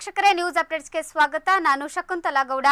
ವೀಕ್ಷಕರೇ ನ್ಯೂಸ್ ಅಪ್ಡೇಟ್ಸ್ಗೆ ಸ್ವಾಗತ ನಾನು ಶಕುಂತಲಾ ಗೌಡ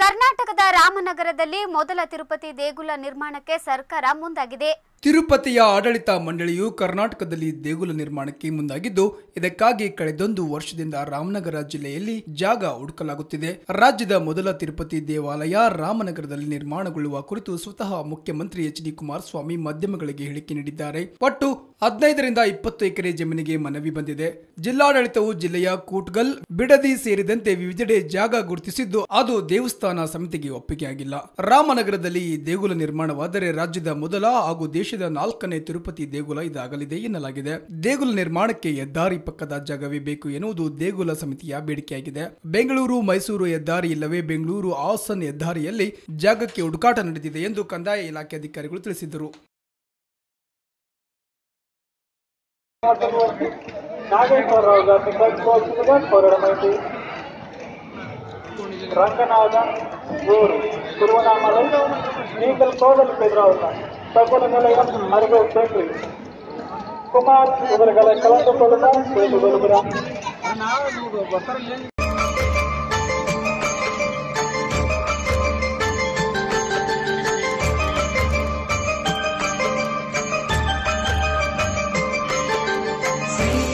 ಕರ್ನಾಟಕದ ರಾಮನಗರದಲ್ಲಿ ಮೊದಲ ತಿರುಪತಿ ದೇಗುಲ ನಿರ್ಮಾಣಕ್ಕೆ ಸರ್ಕಾರ ಮುಂದಾಗಿದೆ ತಿರುಪತಿಯ ಆಡಳಿತ ಮಂಡಳಿಯು ಕರ್ನಾಟಕದಲ್ಲಿ ದೇಗುಲ ನಿರ್ಮಾಣಕ್ಕೆ ಮುಂದಾಗಿದ್ದು ಇದಕ್ಕಾಗಿ ಕಳೆದೊಂದು ವರ್ಷದಿಂದ ರಾಮನಗರ ಜಿಲ್ಲೆಯಲ್ಲಿ ಜಾಗ ಹುಡುಕಲಾಗುತ್ತಿದೆ ರಾಜ್ಯದ ಮೊದಲ ತಿರುಪತಿ ದೇವಾಲಯ ರಾಮನಗರದಲ್ಲಿ ನಿರ್ಮಾಣಗೊಳ್ಳುವ ಕುರಿತು ಸ್ವತಃ ಮುಖ್ಯಮಂತ್ರಿ ಎಚ್ ಡಿ ಕುಮಾರಸ್ವಾಮಿ ಮಾಧ್ಯಮಗಳಿಗೆ ಹೇಳಿಕೆ ನೀಡಿದ್ದಾರೆ ಒಟ್ಟು ಹದಿನೈದರಿಂದ ಇಪ್ಪತ್ತು ಎಕರೆ ಜಮೀನಿಗೆ ಮನವಿ ಬಂದಿದೆ ಜಿಲ್ಲಾಡಳಿತವು ಜಿಲ್ಲೆಯ ಕೂಟ್ಗಲ್ ಬಿಡದಿ ಸೇರಿದಂತೆ ವಿವಿಧೆಡೆ ಜಾಗ ಗುರುತಿಸಿದ್ದು ಅದು ದೇವಸ್ಥಾನ ಸಮಿತಿಗೆ ಒಪ್ಪಿಗೆಯಾಗಿಲ್ಲ ರಾಮನಗರದಲ್ಲಿ ಈ ದೇಗುಲ ನಿರ್ಮಾಣವಾದರೆ ರಾಜ್ಯದ ಮೊದಲ ಹಾಗೂ ದೇಶ ದೇಶದ ನಾಲ್ಕನೇ ತಿರುಪತಿ ದೇಗುಲ ಇದಾಗಲಿದೆ ಎನ್ನಲಾಗಿದೆ ದೇಗುಲ ನಿರ್ಮಾಣಕ್ಕೆ ಹೆದ್ದಾರಿ ಪಕ್ಕದ ಜಾಗವೇ ಬೇಕು ಎನ್ನುವುದು ದೇಗುಲ ಸಮಿತಿಯ ಬೇಡಿಕೆಯಾಗಿದೆ ಬೆಂಗಳೂರು ಮೈಸೂರು ಹೆದ್ದಾರಿ ಇಲ್ಲವೇ ಬೆಂಗಳೂರು ಹಾಸನ್ ಹೆದ್ದಾರಿಯಲ್ಲಿ ಜಾಗಕ್ಕೆ ಹುಡುಕಾಟ ನಡೆದಿದೆ ಎಂದು ಕಂದಾಯ ಇಲಾಖೆ ಅಧಿಕಾರಿಗಳು ತಿಳಿಸಿದರು ರಂಗನಾಥ ತಗೊಳ್ಳೋದೆಲ್ಲ ಅಡುಗೆ ಬೇಕ್ರಿ ಕುಮಾರ್ ಇವರುಗಳ ಕಳೆದುಕೊಳ್ಳುತ್ತಾ ಕುಳಿತುಕೊಳ್ಳುವುದರ See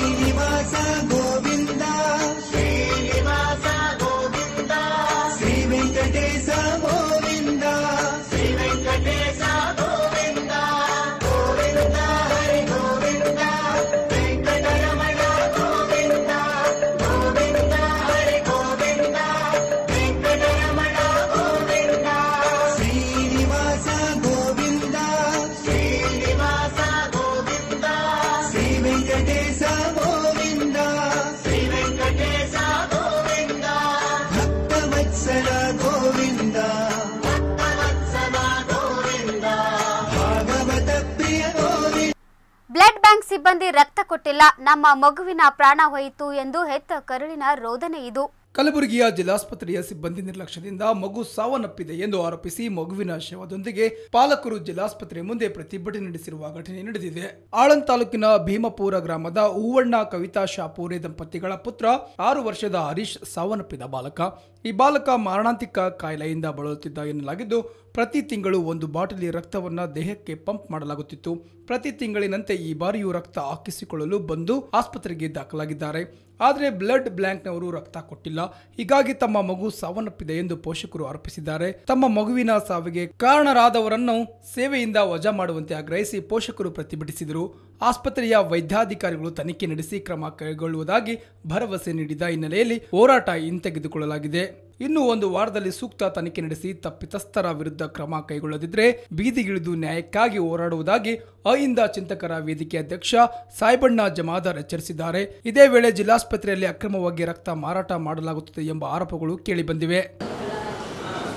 ಸಿಬ್ಬಂದಿ ರಕ್ತ ಕೊಟ್ಟಿಲ್ಲ ನಮ್ಮ ಮಗುವಿನ ಪ್ರಾಣ ಹೋಯಿತು ಎಂದು ಹೆತ್ತ ಕರುಳಿನ ರೋದನೆ ಇದು ಕಲಬುರಗಿಯ ಜಿಲ್ಲಾಸ್ಪತ್ರೆಯ ಸಿಬ್ಬಂದಿ ನಿರ್ಲಕ್ಷ್ಯದಿಂದ ಮಗು ಸಾವನ್ನಪ್ಪಿದೆ ಎಂದು ಆರೋಪಿಸಿ ಮಗುವಿನ ಶವದೊಂದಿಗೆ ಪಾಲಕರು ಜಿಲ್ಲಾಸ್ಪತ್ರೆ ಮುಂದೆ ಪ್ರತಿಭಟನೆ ನಡೆಸಿರುವ ಘಟನೆ ನಡೆದಿದೆ ಆಳನ್ ತಾಲೂಕಿನ ಭೀಮಪುರ ಗ್ರಾಮದ ಹೂವಣ್ಣ ಕವಿತಾ ಶಾಪೂರೆ ದಂಪತಿಗಳ ಪುತ್ರ ಆರು ವರ್ಷದ ಹರೀಶ್ ಸಾವನ್ನಪ್ಪಿದ ಬಾಲಕ ಈ ಬಾಲಕ ಮಾರಣಾಂತಿಕ ಕಾಯಿಲೆಯಿಂದ ಬಳಲುತ್ತಿದ್ದ ಎನ್ನಲಾಗಿದ್ದು ಪ್ರತಿ ತಿಂಗಳು ಒಂದು ಬಾಟಲಿ ರಕ್ತವನ್ನು ದೇಹಕ್ಕೆ ಪಂಪ್ ಮಾಡಲಾಗುತ್ತಿತ್ತು ಪ್ರತಿ ತಿಂಗಳಿನಂತೆ ಈ ಬಾರಿಯೂ ರಕ್ತ ಹಾಕಿಸಿಕೊಳ್ಳಲು ಬಂದು ಆಸ್ಪತ್ರೆಗೆ ದಾಖಲಾಗಿದ್ದಾರೆ ಆದರೆ ಬ್ಲಡ್ ಬ್ಲ್ಯಾಂಕ್ನವರು ರಕ್ತ ಕೊಟ್ಟಿಲ್ಲ ಹೀಗಾಗಿ ತಮ್ಮ ಮಗು ಸಾವನ್ನಪ್ಪಿದೆ ಎಂದು ಪೋಷಕರು ಆರೋಪಿಸಿದ್ದಾರೆ ತಮ್ಮ ಮಗುವಿನ ಸಾವಿಗೆ ಕಾರಣರಾದವರನ್ನು ಸೇವೆಯಿಂದ ವಜಾ ಮಾಡುವಂತೆ ಆಗ್ರಹಿಸಿ ಪೋಷಕರು ಪ್ರತಿಭಟಿಸಿದರು ಆಸ್ಪತ್ರೆಯ ವೈದ್ಯಾಧಿಕಾರಿಗಳು ತನಿಖೆ ನಡೆಸಿ ಕ್ರಮ ಕೈಗೊಳ್ಳುವುದಾಗಿ ಭರವಸೆ ನೀಡಿದ ಹಿನ್ನೆಲೆಯಲ್ಲಿ ಹೋರಾಟ ಹಿಂತೆಗೆದುಕೊಳ್ಳಲಾಗಿದೆ ಇನ್ನು ಒಂದು ವಾರದಲ್ಲಿ ಸೂಕ್ತ ತನಿಖೆ ನಡೆಸಿ ತಪ್ಪಿತಸ್ಥರ ವಿರುದ್ಧ ಕ್ರಮ ಕೈಗೊಳ್ಳದಿದ್ದರೆ ಬೀದಿಗಿಳಿದು ನ್ಯಾಯಕ್ಕಾಗಿ ಹೋರಾಡುವುದಾಗಿ ಅಹಿಂದ ಚಿಂತಕರ ವೇದಿಕೆ ಅಧ್ಯಕ್ಷ ಸಾಯಿಬಣ್ಣ ಜಮಾದಾರ್ ಎಚ್ಚರಿಸಿದ್ದಾರೆ ಇದೇ ವೇಳೆ ಜಿಲ್ಲಾಸ್ಪತ್ರೆಯಲ್ಲಿ ಅಕ್ರಮವಾಗಿ ರಕ್ತ ಮಾರಾಟ ಮಾಡಲಾಗುತ್ತದೆ ಎಂಬ ಆರೋಪಗಳು ಕೇಳಿಬಂದಿವೆ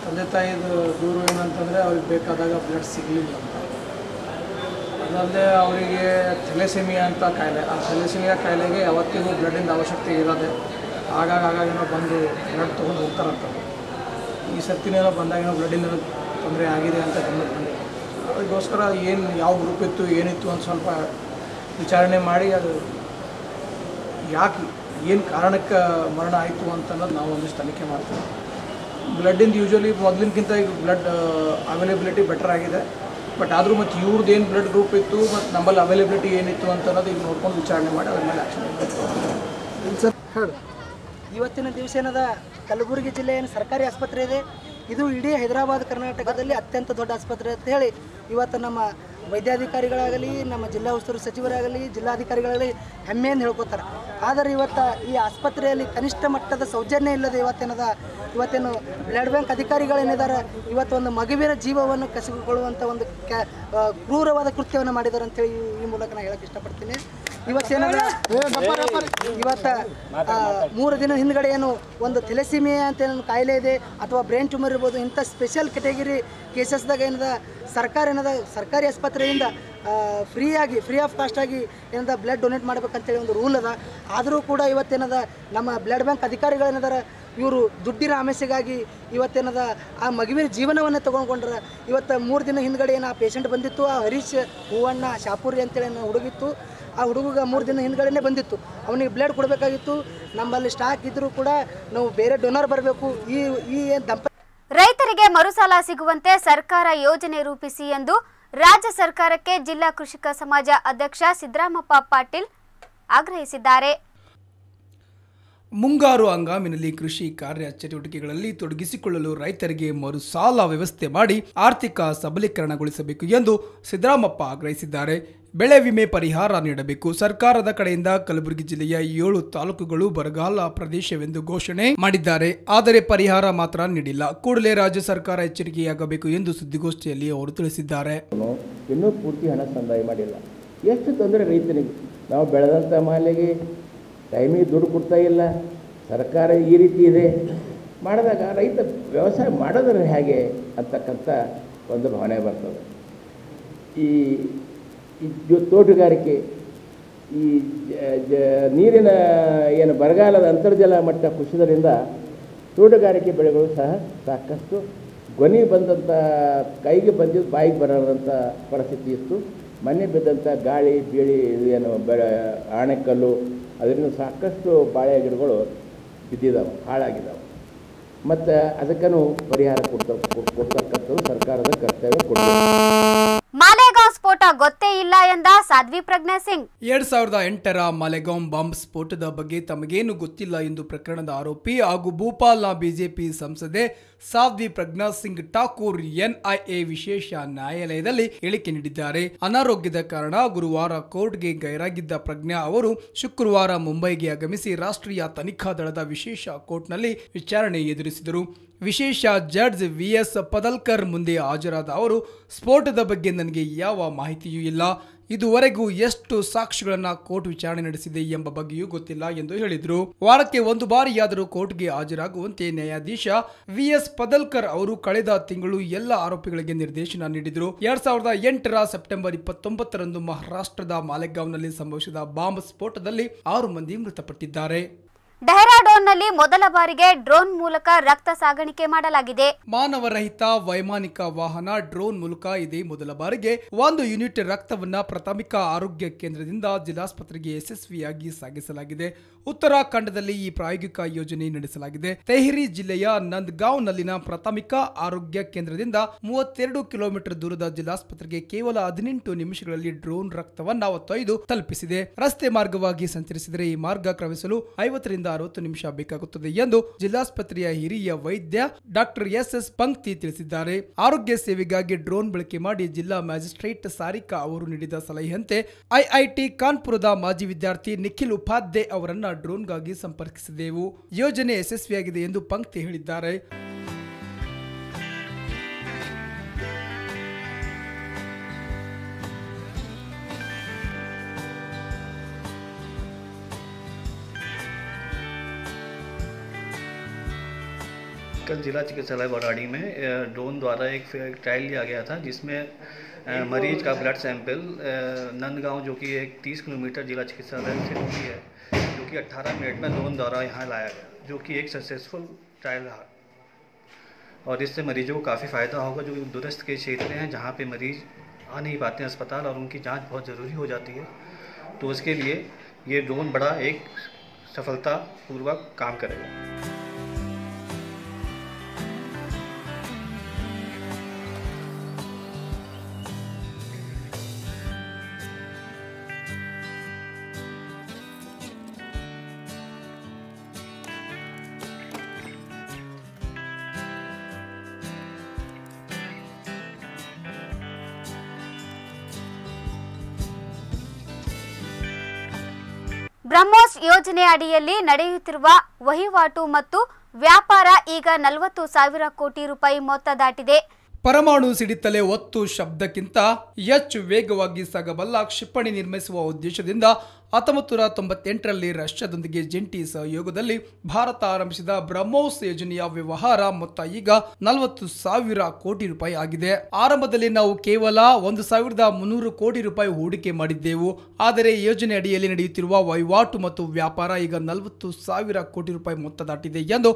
ತಂದೆ ತಾಯಿದು ದೂರು ಏನಂತಂದರೆ ಅವ್ರಿಗೆ ಬೇಕಾದಾಗ ಬ್ಲಡ್ ಸಿಗಲಿಲ್ಲ ಅದಲ್ಲದೆ ಅವರಿಗೆ ಥೆಲೆಸೆಮಿಯಾ ಅಂತ ಕಾಯಿಲೆ ಆ ಥೆಲೆಸೆಮಿಯಾ ಕಾಯಿಲೆಗೆ ಯಾವತ್ತಿಗೂ ಬ್ಲಡ್ಡಿಂದ ಅವಶ್ಯಕತೆ ಇರದೆ ಆಗಾಗ ಆಗಾಗ ಏನೋ ಬಂದು ಬ್ಲಡ್ ತೊಗೊಂಡು ಹೋಗ್ತಾರಂತ ಈ ಸತ್ತಿನೇನೋ ಬಂದಾಗ ಏನೋ ಬ್ಲಡ್ಡಿನ ತೊಂದರೆ ಆಗಿದೆ ಅಂತ ಗಮನಕ್ಕೆ ಬಂದೆ ಅದಕ್ಕೋಸ್ಕರ ಏನು ಯಾವ ಗ್ರೂಪ್ ಇತ್ತು ಏನಿತ್ತು ಅಂತ ಸ್ವಲ್ಪ ವಿಚಾರಣೆ ಮಾಡಿ ಅದು ಯಾಕೆ ಏನು ಕಾರಣಕ್ಕೆ ಮರಣ ಆಯಿತು ಅಂತ ಅನ್ನೋದು ನಾವು ಒಂದಿಷ್ಟು ತನಿಖೆ ಮಾಡ್ತೀವಿ ಬ್ಲಡ್ಡಿಂದು ಯೂಶ್ವಲಿ ಮೊದಲಿನಕ್ಕಿಂತ ಈಗ ಬ್ಲಡ್ ಅವೈಲೇಬಿಲಿಟಿ ಬೆಟರ್ ಆಗಿದೆ ಬಟ್ ಆದರೂ ಮತ್ತು ಇವ್ರದ್ದು ಏನು ಬ್ಲಡ್ ಗ್ರೂಪ್ ಇತ್ತು ಮತ್ತು ನಮ್ಮಲ್ಲಿ ಅವೈಲೇಬಿಲಿಟಿ ಏನಿತ್ತು ಅಂತ ಅನ್ನೋದು ಈಗ ನೋಡ್ಕೊಂಡು ವಿಚಾರಣೆ ಮಾಡಿ ಅದ್ರ ಮೇಲೆ ಆ್ಯಕ್ಷನ್ ಸರ್ ಹೇಳಿ ಇವತ್ತಿನ ದಿವಸ ಏನದ ಕಲಬುರಗಿ ಜಿಲ್ಲೆ ಏನು ಸರ್ಕಾರಿ ಆಸ್ಪತ್ರೆ ಇದೆ ಇದು ಇಡೀ ಹೈದರಾಬಾದ್ ಕರ್ನಾಟಕದಲ್ಲಿ ಅತ್ಯಂತ ದೊಡ್ಡ ಆಸ್ಪತ್ರೆ ಅಂತ ಹೇಳಿ ಇವತ್ತು ನಮ್ಮ ವೈದ್ಯಾಧಿಕಾರಿಗಳಾಗಲಿ ನಮ್ಮ ಜಿಲ್ಲಾ ಉಸ್ತುವಾರಿ ಸಚಿವರಾಗಲಿ ಜಿಲ್ಲಾಧಿಕಾರಿಗಳಲ್ಲಿ ಹೆಮ್ಮೆಯನ್ನು ಹೇಳ್ಕೊತಾರೆ ಆದರೆ ಇವತ್ತು ಈ ಆಸ್ಪತ್ರೆಯಲ್ಲಿ ಕನಿಷ್ಠ ಮಟ್ಟದ ಸೌಜನ್ಯ ಇಲ್ಲದೆ ಇವತ್ತೇನದ ಇವತ್ತೇನು ಬ್ಲಡ್ ಬ್ಯಾಂಕ್ ಅಧಿಕಾರಿಗಳೇನಿದ್ದಾರೆ ಇವತ್ತು ಒಂದು ಮಗುವಿನ ಜೀವವನ್ನು ಕಸಿಕೊಳ್ಳುವಂಥ ಒಂದು ಕ್ರೂರವಾದ ಕೃತ್ಯವನ್ನು ಮಾಡಿದ್ದಾರೆ ಅಂತೇಳಿ ಈ ಮೂಲಕ ನಾನು ಹೇಳಕ್ಕೆ ಇಷ್ಟಪಡ್ತೀನಿ ಇವತ್ತು ಏನಂದ್ರೆ ಮೂರು ದಿನ ಹಿಂದ್ಗಡೆ ಏನು ಒಂದು ಥೆಲೆಸಿಮಿಯಾ ಅಂತ ಏನೋ ಕಾಯಿಲೆ ಇದೆ ಅಥವಾ ಬ್ರೈನ್ ಟ್ಯೂಮರ್ ಇರ್ಬೋದು ಇಂಥ ಸ್ಪೆಷಲ್ ಕೆಟಗರಿ ಕೇಸಸ್ದಾಗ ಏನದ ಸರ್ಕಾರ ಏನದ ಸರ್ಕಾರಿ ಆಸ್ಪತ್ರೆಯಿಂದ ಫ್ರೀಯಾಗಿ ಫ್ರೀ ಆಫ್ ಕಾಸ್ಟ್ ಆಗಿ ಏನದ ಬ್ಲಡ್ ಡೊನೇಟ್ ಮಾಡ್ಬೇಕಂತೇಳಿ ಒಂದು ರೂಲ್ ಅದ ಆದರೂ ಕೂಡ ಇವತ್ತೇನದ ನಮ್ಮ ಬ್ಲಡ್ ಬ್ಯಾಂಕ್ ಅಧಿಕಾರಿಗಳೇನದಾರ ಇವರು ದುಡ್ಡಿನ ಆಮೆಸೆಗಾಗಿ ಇವತ್ತೇನದ ಆ ಮಗುವಿನ ಜೀವನವನ್ನು ತೊಗೊಂಡ್ಕೊಂಡ್ರೆ ಇವತ್ತು ಮೂರು ದಿನ ಹಿಂದ್ಗಡೆ ಏನು ಆ ಪೇಷಂಟ್ ಬಂದಿತ್ತು ಆ ಹರೀಶ್ ಹೂವಣ್ಣ ಶಾಪುರಿ ಅಂತೇಳಿ ಹುಡುಗಿತ್ತು ಆ ಹುಡುಗ ಮೂರು ದಿನ ಹಿಂದ್ಗಡೆನೇ ಬಂದಿತ್ತು ಅವನಿಗೆ ಬ್ಲಡ್ ಕೊಡಬೇಕಾಗಿತ್ತು ನಮ್ಮಲ್ಲಿ ಸ್ಟಾಕ್ ಇದ್ದರೂ ಕೂಡ ನಾವು ಬೇರೆ ಡೊನರ್ ಬರಬೇಕು ಈ ಈ ದಂಪ ರೈತರಿಗೆ ಮರುಸಾಲ ಸಿಗುವಂತೆ ಸರ್ಕಾರ ಯೋಜನೆ ರೂಪಿಸಿ ಎಂದು ರಾಜ್ಯ ಸರ್ಕಾರಕ್ಕೆ ಜಿಲ್ಲಾ ಕೃಷಿಕ ಸಮಾಜ ಅಧ್ಯಕ್ಷ ಸಿದ್ದರಾಮಪ್ಪ ಪಾಟೀಲ್ ಆಗ್ರಹಿಸಿದ್ದಾರೆ ಮುಂಗಾರು ಹಂಗಾಮಿನಲ್ಲಿ ಕೃಷಿ ಕಾರ್ಯ ಚಟುವಟಿಕೆಗಳಲ್ಲಿ ತೊಡಗಿಸಿಕೊಳ್ಳಲು ರೈತರಿಗೆ ಮರುಸಾಲ ವ್ಯವಸ್ಥೆ ಮಾಡಿ ಆರ್ಥಿಕ ಸಬಲೀಕರಣಗೊಳಿಸಬೇಕು ಎಂದು ಸಿದ್ದರಾಮಪ್ಪ ಆಗ್ರಹಿಸಿದ್ದಾರೆ ಬೆಳೆ ವಿಮೆ ಪರಿಹಾರ ನೀಡಬೇಕು ಸರ್ಕಾರದ ಕಡೆಯಿಂದ ಕಲಬುರಗಿ ಜಿಲ್ಲೆಯ ಏಳು ತಾಲೂಕುಗಳು ಬರಗಾಲ ಪ್ರದೇಶವೆಂದು ಘೋಷಣೆ ಮಾಡಿದ್ದಾರೆ ಆದರೆ ಪರಿಹಾರ ಮಾತ್ರ ನೀಡಿಲ್ಲ ಕೂಡಲೇ ರಾಜ್ಯ ಸರ್ಕಾರ ಎಚ್ಚರಿಕೆಯಾಗಬೇಕು ಎಂದು ಸುದ್ದಿಗೋಷ್ಠಿಯಲ್ಲಿ ಅವರು ತಿಳಿಸಿದ್ದಾರೆ ಇನ್ನೂ ಪೂರ್ತಿ ಹಣ ಸಂದಾಯ ಮಾಡಿಲ್ಲ ಎಷ್ಟು ತೊಂದರೆ ರೈತನಿಗೆ ನಾವು ಬೆಳೆದಂತ ಮಾಲೆಗೆ ಟೈಮಿಗೆ ದುಡ್ಡು ಕೊಡ್ತಾ ಇಲ್ಲ ಸರ್ಕಾರ ಈ ರೀತಿ ಇದೆ ಮಾಡಿದಾಗ ರೈತ ವ್ಯವಸಾಯ ಮಾಡೋದ್ರೆ ಹೇಗೆ ಅಂತಕ್ಕಂಥ ಒಂದು ಭಾವನೆ ಬರ್ತದೆ ಈ ಈ ತೋಟಗಾರಿಕೆ ಈ ನೀರಿನ ಏನು ಬರಗಾಲದ ಅಂತರ್ಜಲ ಮಟ್ಟ ಕುಸಿದರಿಂದ ತೋಟಗಾರಿಕೆ ಬೆಳೆಗಳು ಸಹ ಸಾಕಷ್ಟು ಧ್ವನಿ ಬಂದಂಥ ಕೈಗೆ ಬಂದಿದ್ದು ಬಾಯಿಗೆ ಬರೋದಂಥ ಪರಿಸ್ಥಿತಿ ಇತ್ತು ಮನೆ ಬಿದ್ದಂಥ ಗಾಳಿ ಬೀಳಿ ಏನು ಬೆಳೆ ಆಣೆಕಲ್ಲು ಅದರಿಂದ ಸಾಕಷ್ಟು ಬಾಳೆ ಗಿಡಗಳು ಬಿದ್ದಿದ್ದಾವೆ ಹಾಳಾಗಿದ್ದಾವೆ ಮತ್ತು ಅದಕ್ಕೂ ಪರಿಹಾರ ಕೊಡ್ತಾ ಕೊಡ್ತಕ್ಕಂಥದ್ದು ಸರ್ಕಾರದ ಕರ್ತವ್ಯ ಕೊಡ್ತಾರೆ ಸಾಧ್ಯತೆ ಇಲ್ಲ ಎಂದ ಸಾಧ್ವಿ ಪ್ರಜ್ಞಾ ಸಿಂಗ್ ಎರಡ್ ಸಾವಿರದ ಎಂಟರ ಮಲೆಗಾಂ ಬಾಂಬ್ ಸ್ಫೋಟದ ಬಗ್ಗೆ ತಮಗೇನು ಗೊತ್ತಿಲ್ಲ ಎಂದು ಪ್ರಕರಣದ ಆರೋಪಿ ಹಾಗೂ ಭೂಪಾಲ್ನ ಬಿಜೆಪಿ ಸಂಸದೆ ಸಾಧ್ವಿ ಪ್ರಜ್ಞಾ ಸಿಂಗ್ ಠಾಕೂರ್ ಎನ್ಐಎ ವಿಶೇಷ ನ್ಯಾಯಾಲಯದಲ್ಲಿ ಹೇಳಿಕೆ ನೀಡಿದ್ದಾರೆ ಅನಾರೋಗ್ಯದ ಕಾರಣ ಗುರುವಾರ ಕೋರ್ಟ್ಗೆ ಗೈರಾಗಿದ್ದ ಪ್ರಜ್ಞಾ ಅವರು ಶುಕ್ರವಾರ ಮುಂಬೈಗೆ ಆಗಮಿಸಿ ರಾಷ್ಟ್ರೀಯ ತನಿಖಾ ದಳದ ವಿಶೇಷ ಕೋರ್ಟ್ನಲ್ಲಿ ವಿಚಾರಣೆ ಎದುರಿಸಿದರು ವಿಶೇಷ ಜಡ್ಜ್ ವಿ ಎಸ್ ಪದಲ್ಕರ್ ಮುಂದೆ ಹಾಜರಾದ ಅವರು ಸ್ಫೋಟದ ಬಗ್ಗೆ ನನಗೆ ಯಾವ ಮಾಹಿತಿಯೂ ಇಲ್ಲ ಗೊತ್ತಿಲ್ಲ ಇದುವರೆಗೂ ಎಷ್ಟು ಸಾಕ್ಷಿಗಳನ್ನ ಕೋರ್ಟ್ ವಿಚಾರಣೆ ನಡೆಸಿದೆ ಎಂಬ ಬಗ್ಗೆಯೂ ಗೊತ್ತಿಲ್ಲ ಎಂದು ಹೇಳಿದರು ವಾರಕ್ಕೆ ಒಂದು ಬಾರಿಯಾದರೂ ಕೋರ್ಟ್ಗೆ ಹಾಜರಾಗುವಂತೆ ನ್ಯಾಯಾಧೀಶ ವಿ ಎಸ್ ಪದಲ್ಕರ್ ಅವರು ಕಳೆದ ತಿಂಗಳು ಎಲ್ಲ ಆರೋಪಿಗಳಿಗೆ ನಿರ್ದೇಶನ ನೀಡಿದರು ಎರಡ್ ಸಾವಿರದ ಎಂಟರ ಸೆಪ್ಟೆಂಬರ್ ಇಪ್ಪತ್ತೊಂಬತ್ತರಂದು ಮಹಾರಾಷ್ಟ್ರದ ಮಾಲೆಗಾಂವ್ನಲ್ಲಿ ಸಂಭವಿಸಿದ ಬಾಂಬ್ ಸ್ಫೋಟದಲ್ಲಿ ಆರು ಮಂದಿ ಮೃತಪಟ್ಟಿದ್ದಾರೆ ಡೆಹ್ರಾಡೋನ್ನಲ್ಲಿ ಮೊದಲ ಬಾರಿಗೆ ಡ್ರೋನ್ ಮೂಲಕ ರಕ್ತ ಸಾಗಾಣಿಕೆ ಮಾಡಲಾಗಿದೆ ಮಾನವರಹಿತ ವೈಮಾನಿಕ ವಾಹನ ಡ್ರೋನ್ ಮೂಲಕ ಇದೇ ಮೊದಲ ಬಾರಿಗೆ ಒಂದು ಯೂನಿಟ್ ರಕ್ತವನ್ನ ಪ್ರಾಥಮಿಕ ಆರೋಗ್ಯ ಕೇಂದ್ರದಿಂದ ಜಿಲ್ಲಾಸ್ಪತ್ರೆಗೆ ಯಶಸ್ವಿಯಾಗಿ ಸಾಗಿಸಲಾಗಿದೆ ಉತ್ತರಾಖಂಡದಲ್ಲಿ ಈ ಪ್ರಾಯೋಗಿಕ ಯೋಜನೆ ನಡೆಸಲಾಗಿದೆ ತೆಹರಿ ಜಿಲ್ಲೆಯ ನಂದ್ಗಾಂವ್ನಲ್ಲಿನ ಪ್ರಾಥಮಿಕ ಆರೋಗ್ಯ ಕೇಂದ್ರದಿಂದ ಮೂವತ್ತೆರಡು ಕಿಲೋಮೀಟರ್ ದೂರದ ಜಿಲ್ಲಾಸ್ಪತ್ರೆಗೆ ಕೇವಲ ಹದಿನೆಂಟು ನಿಮಿಷಗಳಲ್ಲಿ ಡ್ರೋನ್ ರಕ್ತವನ್ನ ಒತ್ತೊಯ್ದು ತಲುಪಿಸಿದೆ ರಸ್ತೆ ಮಾರ್ಗವಾಗಿ ಸಂಚರಿಸಿದರೆ ಈ ಮಾರ್ಗ ಕ್ರಮಿಸಲು ಐವತ್ತರಿಂದ ಐವತ್ತರಿಂದ ಅರವತ್ತು ನಿಮಿಷ ಬೇಕಾಗುತ್ತದೆ ಎಂದು ಜಿಲ್ಲಾಸ್ಪತ್ರೆಯ ಹಿರಿಯ ವೈದ್ಯ ಡಾಕ್ಟರ್ ಎಸ್ ಎಸ್ ಪಂಕ್ತಿ ತಿಳಿಸಿದ್ದಾರೆ ಆರೋಗ್ಯ ಸೇವೆಗಾಗಿ ಡ್ರೋನ್ ಬಳಕೆ ಮಾಡಿ ಜಿಲ್ಲಾ ಮ್ಯಾಜಿಸ್ಟ್ರೇಟ್ ಸಾರಿಕಾ ಅವರು ನೀಡಿದ ಸಲಹೆಯಂತೆ ಐಐಟಿ ಕಾನ್ಪುರದ ಮಾಜಿ ವಿದ್ಯಾರ್ಥಿ ನಿಖಿಲ್ ಉಪಾಧ್ಯಾಯ ಅವರನ್ನ ಡ್ರೋನ್ಗಾಗಿ ಸಂಪರ್ಕಿಸಿದೆವು ಯೋಜನೆ ಯಶಸ್ವಿಯಾಗಿದೆ ಎಂದು ಪಂಕ್ತಿ ಹೇಳಿದ್ದಾರೆ कल जिला चिकित्सालय बराड़ी में ड्रोन द्वारा एक ट्रायल लिया गया था जिसमें मरीज का ब्लड सैंपल नंदगांव जो कि एक 30 किलोमीटर जिला चिकित्सालय से दूरी है जो कि 18 मिनट में ड्रोन द्वारा यहाँ लाया गया जो कि एक सक्सेसफुल ट्रायल रहा और इससे मरीजों को काफ़ी फ़ायदा होगा जो दुरुस्त के क्षेत्र हैं जहाँ पर मरीज आ नहीं पाते हैं अस्पताल और उनकी जाँच बहुत ज़रूरी हो जाती है तो उसके लिए ये ड्रोन बड़ा एक सफलतापूर्वक काम करेगा ಬ್ರಹ್ಮೋಸ್ ಯೋಜನೆ ಅಡಿಯಲ್ಲಿ ನಡೆಯುತ್ತಿರುವ ವಹಿವಾಟು ಮತ್ತು ವ್ಯಾಪಾರ ಈಗ ನಲವತ್ತು ಸಾವಿರ ಕೋಟಿ ರೂಪಾಯಿ ಮೊತ್ತ ದಾಟಿದೆ ಪರಮಾಣು ಸಿಡಿತಲೇ ಒತ್ತು ಶಬ್ದಕ್ಕಿಂತ ಹೆಚ್ಚು ವೇಗವಾಗಿ ಸಾಗಬಲ್ಲ ಕ್ಷಿಪಣಿ ನಿರ್ಮಿಸುವ ಉದ್ದೇಶದಿಂದ ಹತ್ತೊಂಬತ್ತು ನೂರ ತೊಂಬತ್ತೆಂಟರಲ್ಲಿ ರಷ್ಯಾದೊಂದಿಗೆ ಜಂಟಿ ಸಹಯೋಗದಲ್ಲಿ ಭಾರತ ಆರಂಭಿಸಿದ ಬ್ರಹ್ಮೋಸ್ ಯೋಜನೆಯ ವ್ಯವಹಾರ ಮೊತ್ತ ಈಗ ನಲವತ್ತು ಸಾವಿರ ಕೋಟಿ ರೂಪಾಯಿ ಆಗಿದೆ ಆರಂಭದಲ್ಲಿ ನಾವು ಕೇವಲ ಒಂದು ಸಾವಿರದ ಮುನ್ನೂರು ಕೋಟಿ ರೂಪಾಯಿ ಹೂಡಿಕೆ ಮಾಡಿದ್ದೆವು ಆದರೆ ಯೋಜನೆ ಅಡಿಯಲ್ಲಿ ನಡೆಯುತ್ತಿರುವ ವಹಿವಾಟು ಮತ್ತು ವ್ಯಾಪಾರ ಈಗ ನಲವತ್ತು ಸಾವಿರ ಕೋಟಿ ರೂಪಾಯಿ ಮೊತ್ತ ದಾಟಿದೆ ಎಂದು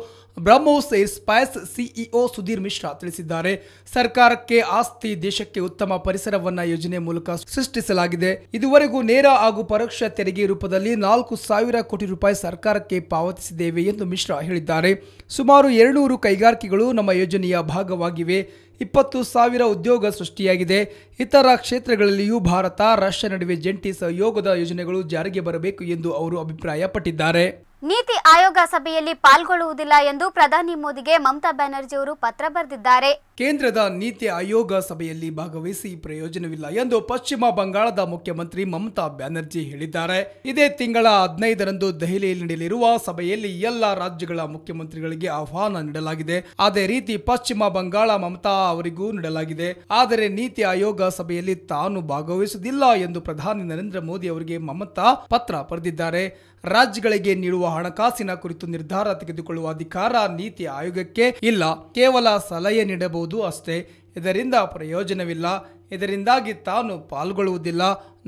ಬ್ರಹ್ಮೋಸ್ ಸ್ಪೈಸ್ ಸಿಇಒ ಸುಧೀರ್ ಮಿಶ್ರಾ ತಿಳಿಸಿದ್ದಾರೆ ಸರ್ಕಾರಕ್ಕೆ ಆಸ್ತಿ ದೇಶಕ್ಕೆ ಉತ್ತಮ ಪರಿಸರವನ್ನ ಯೋಜನೆ ಮೂಲಕ ಸೃಷ್ಟಿಸಲಾಗಿದೆ ಇದುವರೆಗೂ ನೇರ ಹಾಗೂ ಪರೋಕ್ಷ ತೆರಿಗೆ ರೂಪದಲ್ಲಿ ನಾಲ್ಕು ಸಾವಿರ ಕೋಟಿ ರೂಪಾಯಿ ಸರ್ಕಾರಕ್ಕೆ ಪಾವತಿಸಿದ್ದೇವೆ ಎಂದು ಮಿಶ್ರಾ ಹೇಳಿದ್ದಾರೆ ಸುಮಾರು ಎರಡುನೂರು ಕೈಗಾರಿಕೆಗಳು ನಮ್ಮ ಯೋಜನೆಯ ಭಾಗವಾಗಿವೆ ಇಪ್ಪತ್ತು ಸಾವಿರ ಉದ್ಯೋಗ ಸೃಷ್ಟಿಯಾಗಿದೆ ಇತರ ಕ್ಷೇತ್ರಗಳಲ್ಲಿಯೂ ಭಾರತ ರಷ್ಯಾ ನಡುವೆ ಜಂಟಿ ಸಹಯೋಗದ ಯೋಜನೆಗಳು ಜಾರಿಗೆ ಬರಬೇಕು ಎಂದು ಅವರು ಅಭಿಪ್ರಾಯಪಟ್ಟಿದ್ದಾರೆ ನೀತಿ ಆಯೋಗ ಸಭೆಯಲ್ಲಿ ಪಾಲ್ಗೊಳ್ಳುವುದಿಲ್ಲ ಎಂದು ಪ್ರಧಾನಿ ಮೋದಿಗೆ ಮಮತಾ ಬ್ಯಾನರ್ಜಿ ಅವರು ಪತ್ರ ಬರೆದಿದ್ದಾರೆ ಕೇಂದ್ರದ ನೀತಿ ಆಯೋಗ ಸಭೆಯಲ್ಲಿ ಭಾಗವಹಿಸಿ ಪ್ರಯೋಜನವಿಲ್ಲ ಎಂದು ಪಶ್ಚಿಮ ಬಂಗಾಳದ ಮುಖ್ಯಮಂತ್ರಿ ಮಮತಾ ಬ್ಯಾನರ್ಜಿ ಹೇಳಿದ್ದಾರೆ ಇದೇ ತಿಂಗಳ ಹದಿನೈದರಂದು ದೆಹಲಿಯಲ್ಲಿ ನಡೆಯಲಿರುವ ಸಭೆಯಲ್ಲಿ ಎಲ್ಲಾ ರಾಜ್ಯಗಳ ಮುಖ್ಯಮಂತ್ರಿಗಳಿಗೆ ಆಹ್ವಾನ ನೀಡಲಾಗಿದೆ ಅದೇ ರೀತಿ ಪಶ್ಚಿಮ ಬಂಗಾಳ ಮಮತಾ ಅವರಿಗೂ ನೀಡಲಾಗಿದೆ ಆದರೆ ನೀತಿ ಆಯೋಗ ಸಭೆಯಲ್ಲಿ ತಾನು ಭಾಗವಹಿಸುವುದಿಲ್ಲ ಎಂದು ಪ್ರಧಾನಿ ನರೇಂದ್ರ ಮೋದಿ ಅವರಿಗೆ ಮಮತಾ ಪತ್ರ ಬರೆದಿದ್ದಾರೆ ರಾಜ್ಯಗಳಿಗೆ ನೀಡುವ ಹಣಕಾಸಿನ ಕುರಿತು ನಿರ್ಧಾರ ತೆಗೆದುಕೊಳ್ಳುವ ಅಧಿಕಾರ ನೀತಿ ಆಯೋಗಕ್ಕೆ ಇಲ್ಲ ಕೇವಲ ಸಲಹೆ ನೀಡಬಹುದು ಅಷ್ಟೇ ಇದರಿಂದ ಪ್ರಯೋಜನವಿಲ್ಲ ಇದರಿಂದಾಗಿ ತಾನು ಪಾಲ್ಗೊಳ್ಳುವುದಿಲ್ಲ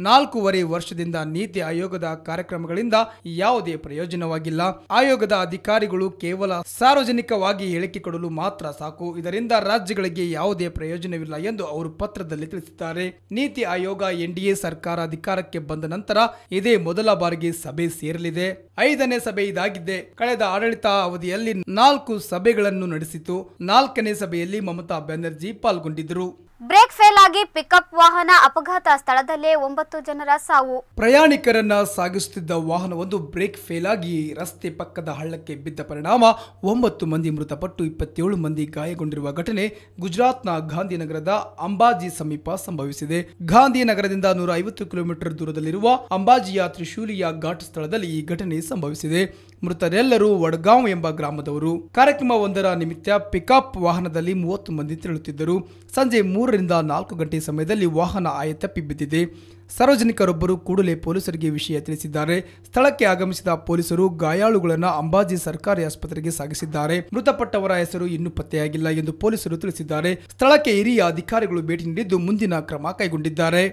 ನಾಲ್ಕೂವರೆ ವರ್ಷದಿಂದ ನೀತಿ ಆಯೋಗದ ಕಾರ್ಯಕ್ರಮಗಳಿಂದ ಯಾವುದೇ ಪ್ರಯೋಜನವಾಗಿಲ್ಲ ಆಯೋಗದ ಅಧಿಕಾರಿಗಳು ಕೇವಲ ಸಾರ್ವಜನಿಕವಾಗಿ ಹೇಳಿಕೆ ಕೊಡಲು ಮಾತ್ರ ಸಾಕು ಇದರಿಂದ ರಾಜ್ಯಗಳಿಗೆ ಯಾವುದೇ ಪ್ರಯೋಜನವಿಲ್ಲ ಎಂದು ಅವರು ಪತ್ರದಲ್ಲಿ ತಿಳಿಸಿದ್ದಾರೆ ನೀತಿ ಆಯೋಗ ಎನ್ಡಿಎ ಸರ್ಕಾರ ಅಧಿಕಾರಕ್ಕೆ ಬಂದ ನಂತರ ಇದೇ ಮೊದಲ ಬಾರಿಗೆ ಸಭೆ ಸೇರಲಿದೆ ಐದನೇ ಸಭೆ ಇದಾಗಿದೆ ಕಳೆದ ಆಡಳಿತ ಅವಧಿಯಲ್ಲಿ ನಾಲ್ಕು ಸಭೆಗಳನ್ನು ನಡೆಸಿತು ನಾಲ್ಕನೇ ಸಭೆಯಲ್ಲಿ ಮಮತಾ ಬ್ಯಾನರ್ಜಿ ಪಾಲ್ಗೊಂಡಿದ್ದರು ಬ್ರೇಕ್ ಫೇಲ್ ಆಗಿ ಪಿಕಪ್ ವಾಹನ ಅಪಘಾತ ಸ್ಥಳದಲ್ಲೇ ಒಂಬತ್ತು ಜನರ ಸಾವು ಪ್ರಯಾಣಿಕರನ್ನ ಸಾಗಿಸುತ್ತಿದ್ದ ವಾಹನವೊಂದು ಬ್ರೇಕ್ ಫೇಲ್ ಆಗಿ ರಸ್ತೆ ಪಕ್ಕದ ಹಳ್ಳಕ್ಕೆ ಬಿದ್ದ ಪರಿಣಾಮ ಒಂಬತ್ತು ಮಂದಿ ಮೃತಪಟ್ಟು ಇಪ್ಪತ್ತೇಳು ಮಂದಿ ಗಾಯಗೊಂಡಿರುವ ಘಟನೆ ಗುಜರಾತ್ನ ಗಾಂಧಿನಗರದ ಅಂಬಾಜಿ ಸಮೀಪ ಸಂಭವಿಸಿದೆ ಗಾಂಧಿನಗರದಿಂದ ನೂರ ಐವತ್ತು ಕಿಲೋಮೀಟರ್ ದೂರದಲ್ಲಿರುವ ಅಂಬಾಜಿಯ ತ್ರಿಶೂಲಿಯ ಘಾಟ್ ಸ್ಥಳದಲ್ಲಿ ಈ ಘಟನೆ ಸಂಭವಿಸಿದೆ ಮೃತರೆಲ್ಲರೂ ವಡ್ಗಾಂವ್ ಎಂಬ ಗ್ರಾಮದವರು ಕಾರ್ಯಕ್ರಮವೊಂದರ ನಿಮಿತ್ತ ಪಿಕಪ್ ವಾಹನದಲ್ಲಿ ಮೂವತ್ತು ಮಂದಿ ತೆರಳುತ್ತಿದ್ದರು ಸಂಜೆ ಮೂರು ಮೂರರಿಂದ ನಾಲ್ಕು ಗಂಟೆ ಸಮಯದಲ್ಲಿ ವಾಹನ ಆಯ ತಪ್ಪಿ ಬಿದ್ದಿದೆ ಸಾರ್ವಜನಿಕರೊಬ್ಬರು ಕೂಡಲೇ ಪೊಲೀಸರಿಗೆ ವಿಷಯ ತಿಳಿಸಿದ್ದಾರೆ ಸ್ಥಳಕ್ಕೆ ಆಗಮಿಸಿದ ಪೊಲೀಸರು ಗಾಯಾಳುಗಳನ್ನು ಅಂಬಾಜಿ ಸರ್ಕಾರಿ ಆಸ್ಪತ್ರೆಗೆ ಸಾಗಿಸಿದ್ದಾರೆ ಮೃತಪಟ್ಟವರ ಹೆಸರು ಇನ್ನೂ ಪತ್ತೆಯಾಗಿಲ್ಲ ಎಂದು ಪೊಲೀಸರು ತಿಳಿಸಿದ್ದಾರೆ ಸ್ಥಳಕ್ಕೆ ಹಿರಿಯ ಅಧಿಕಾರಿಗಳು ಭೇಟಿ ನೀಡಿದ್ದು ಮುಂದಿನ ಕ್ರಮ ಕೈಗೊಂಡಿದ್ದಾರೆ